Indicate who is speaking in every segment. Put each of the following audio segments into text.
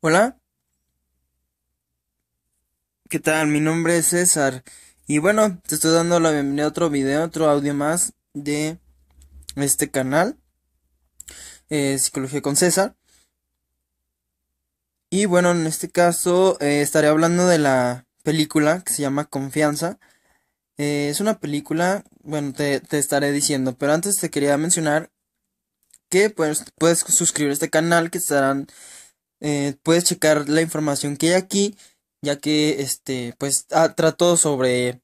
Speaker 1: Hola. ¿Qué tal? Mi nombre es César. Y bueno, te estoy dando la bienvenida a otro video, otro audio más de este canal. Eh, Psicología con César. Y bueno, en este caso eh, estaré hablando de la película que se llama Confianza. Eh, es una película, bueno, te, estaré diciendo, pero antes te quería mencionar que pues, puedes suscribir a este canal que estarán eh, puedes checar la información que hay aquí, ya que este, pues ah, trato sobre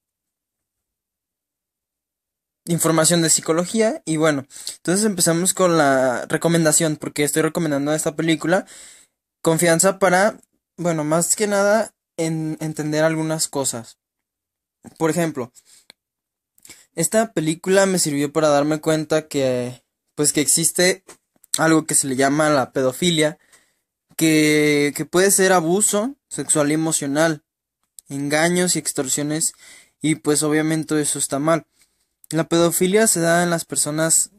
Speaker 1: información de psicología y bueno, entonces empezamos con la recomendación, porque estoy recomendando esta película, confianza para, bueno, más que nada en entender algunas cosas. Por ejemplo, esta película me sirvió para darme cuenta que, pues que existe algo que se le llama la pedofilia, que, puede ser abuso sexual y emocional, engaños y extorsiones, y pues obviamente eso está mal. La pedofilia se da en las personas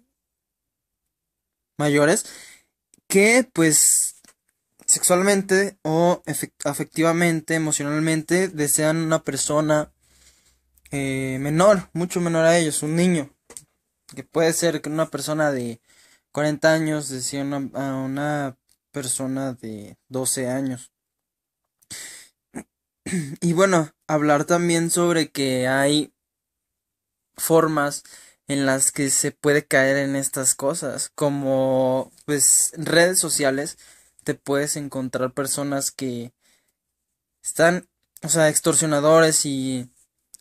Speaker 1: mayores que pues sexualmente o afectivamente, emocionalmente desean una persona eh, menor, mucho menor a ellos, un niño, que puede ser que una persona de 40 años decía a una persona de 12 años. Y bueno, hablar también sobre que hay formas en las que se puede caer en estas cosas, como pues redes sociales te puedes encontrar personas que están, o sea, extorsionadores y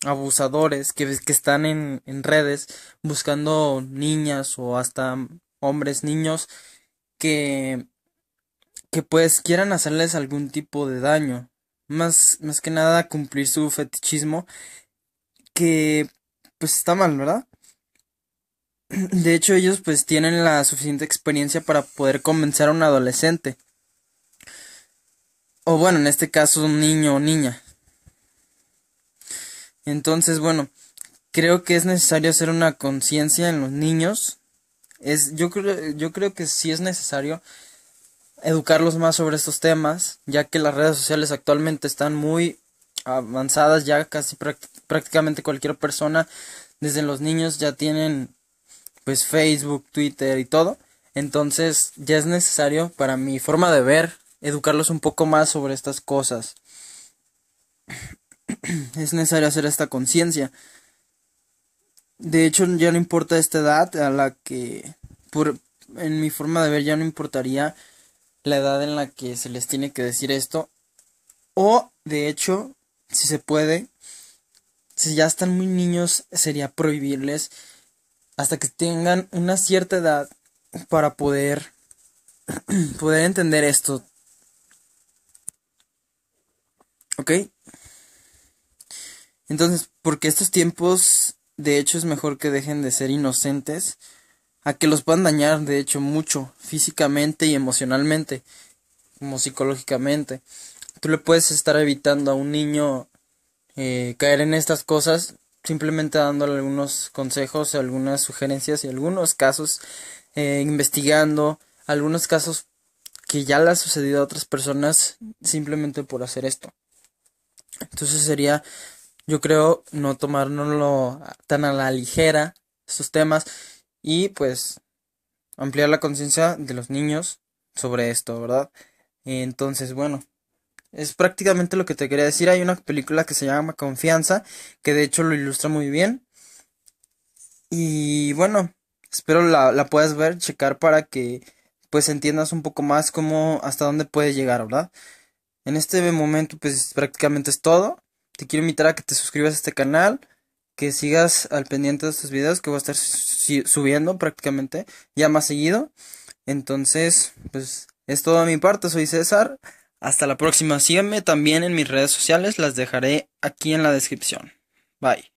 Speaker 1: abusadores que, que están en, en redes buscando niñas o hasta hombres, niños que que pues quieran hacerles algún tipo de daño. Más, más que nada cumplir su fetichismo. Que pues está mal, ¿verdad? De hecho, ellos pues tienen la suficiente experiencia para poder convencer a un adolescente. O bueno, en este caso un niño o niña. Entonces, bueno, creo que es necesario hacer una conciencia en los niños. Es, yo, creo, yo creo que sí es necesario educarlos más sobre estos temas, ya que las redes sociales actualmente están muy avanzadas, ya casi prácticamente cualquier persona, desde los niños ya tienen pues Facebook, Twitter y todo. Entonces ya es necesario para mi forma de ver educarlos un poco más sobre estas cosas. es necesario hacer esta conciencia. De hecho ya no importa esta edad a la que por, en mi forma de ver ya no importaría la edad en la que se les tiene que decir esto. O, de hecho, si se puede, si ya están muy niños, sería prohibirles hasta que tengan una cierta edad para poder, poder entender esto. ¿Ok? Entonces, porque estos tiempos, de hecho, es mejor que dejen de ser inocentes a que los puedan dañar, de hecho, mucho, físicamente y emocionalmente, como psicológicamente. Tú le puedes estar evitando a un niño eh, caer en estas cosas simplemente dándole algunos consejos, algunas sugerencias y algunos casos, eh, investigando algunos casos que ya le ha sucedido a otras personas simplemente por hacer esto. Entonces sería, yo creo, no tomárnoslo tan a la ligera, estos temas, y pues ampliar la conciencia de los niños sobre esto, ¿verdad? Entonces, bueno, es prácticamente lo que te quería decir. Hay una película que se llama Confianza, que de hecho lo ilustra muy bien. Y bueno, espero la, la puedas ver, checar para que pues entiendas un poco más cómo hasta dónde puede llegar, ¿verdad? En este momento pues prácticamente es todo. Te quiero invitar a que te suscribas a este canal que sigas al pendiente de estos videos que voy a estar subiendo prácticamente ya más seguido. Entonces, pues es todo mi parte, soy César. Hasta la próxima, síganme también en mis redes sociales, las dejaré aquí en la descripción. Bye.